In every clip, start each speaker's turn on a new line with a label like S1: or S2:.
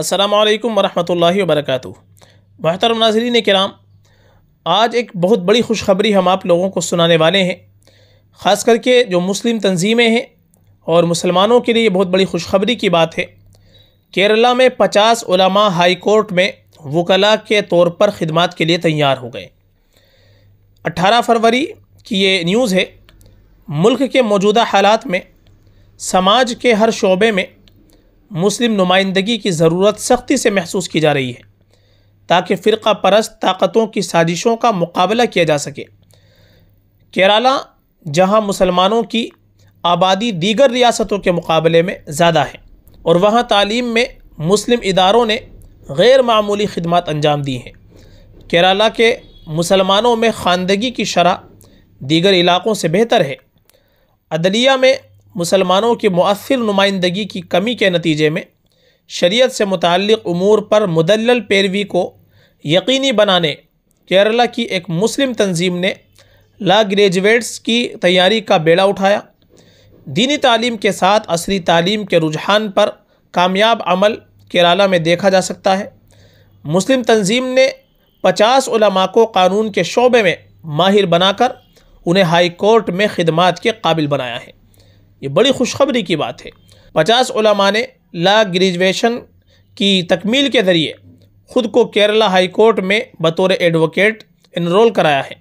S1: السلام علیکم ورحمۃ اللہ وبرکاتہ محترم ناظرین کرام آج ایک بہت بڑی خوشخبری ہم آپ لوگوں کو سنانے والے ہیں خاص کر کے جو مسلم تنظیمیں ہیں اور مسلمانوں کے لیے بہت بڑی خوشخبری کی بات ہے کیرلا میں پچاس علماء ہائی کورٹ میں وکلا کے طور پر خدمات کے لیے تیار ہو گئے اٹھارہ فروری کی یہ نیوز ہے ملک کے موجودہ حالات میں سماج کے ہر شعبے میں مسلم نمائندگی کی ضرورت سختی سے محسوس کی جا رہی ہے تاکہ فرقہ پرست طاقتوں کی سازشوں کا مقابلہ کیا جا سکے کیرالہ جہاں مسلمانوں کی آبادی دیگر ریاستوں کے مقابلے میں زیادہ ہے اور وہاں تعلیم میں مسلم اداروں نے غیر معمولی خدمات انجام دی ہیں کیرالہ کے مسلمانوں میں خواندگی کی شرح دیگر علاقوں سے بہتر ہے عدلیہ میں مسلمانوں کی مؤثر نمائندگی کی کمی کے نتیجے میں شریعت سے متعلق امور پر مدلل پیروی کو یقینی بنانے کیرلا کی ایک مسلم تنظیم نے لا گریجویٹس کی تیاری کا بیڑا اٹھایا دینی تعلیم کے ساتھ عصری تعلیم کے رجحان پر کامیاب عمل کیرالہ میں دیکھا جا سکتا ہے مسلم تنظیم نے پچاس علماء کو قانون کے شعبے میں ماہر بنا کر انہیں ہائی کورٹ میں خدمات کے قابل بنایا ہے یہ بڑی خوشخبری کی بات ہے پچاس علماء نے لا گریجویشن کی تکمیل کے ذریعے خود کو کیرلا ہائی کورٹ میں بطور ایڈوکیٹ انرول کرایا ہے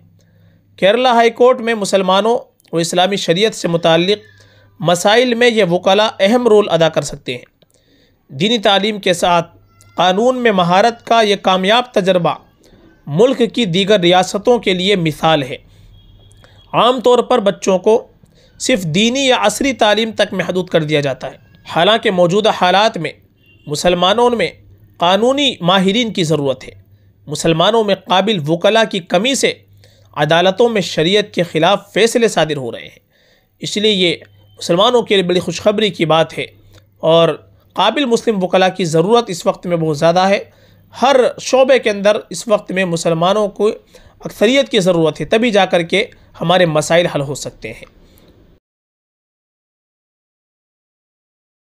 S1: کیرلا ہائی کورٹ میں مسلمانوں و اسلامی شریعت سے متعلق مسائل میں یہ وکلاء اہم رول ادا کر سکتے ہیں دینی تعلیم کے ساتھ قانون میں مہارت کا یہ کامیاب تجربہ ملک کی دیگر ریاستوں کے لیے مثال ہے عام طور پر بچوں کو صرف دینی یا عصری تعلیم تک محدود کر دیا جاتا ہے حالانکہ موجودہ حالات میں مسلمانوں میں قانونی ماہرین کی ضرورت ہے مسلمانوں میں قابل وکلا کی کمی سے عدالتوں میں شریعت کے خلاف فیصلے صادر ہو رہے ہیں اس لیے یہ مسلمانوں کے لیے بڑی خوشخبری کی بات ہے اور قابل مسلم وکلا کی ضرورت اس وقت میں بہت زیادہ ہے ہر شعبے کے اندر اس وقت میں مسلمانوں کو اکثریت کی ضرورت ہے تبھی جا کر کے ہمارے مسائل حل ہو سکتے ہیں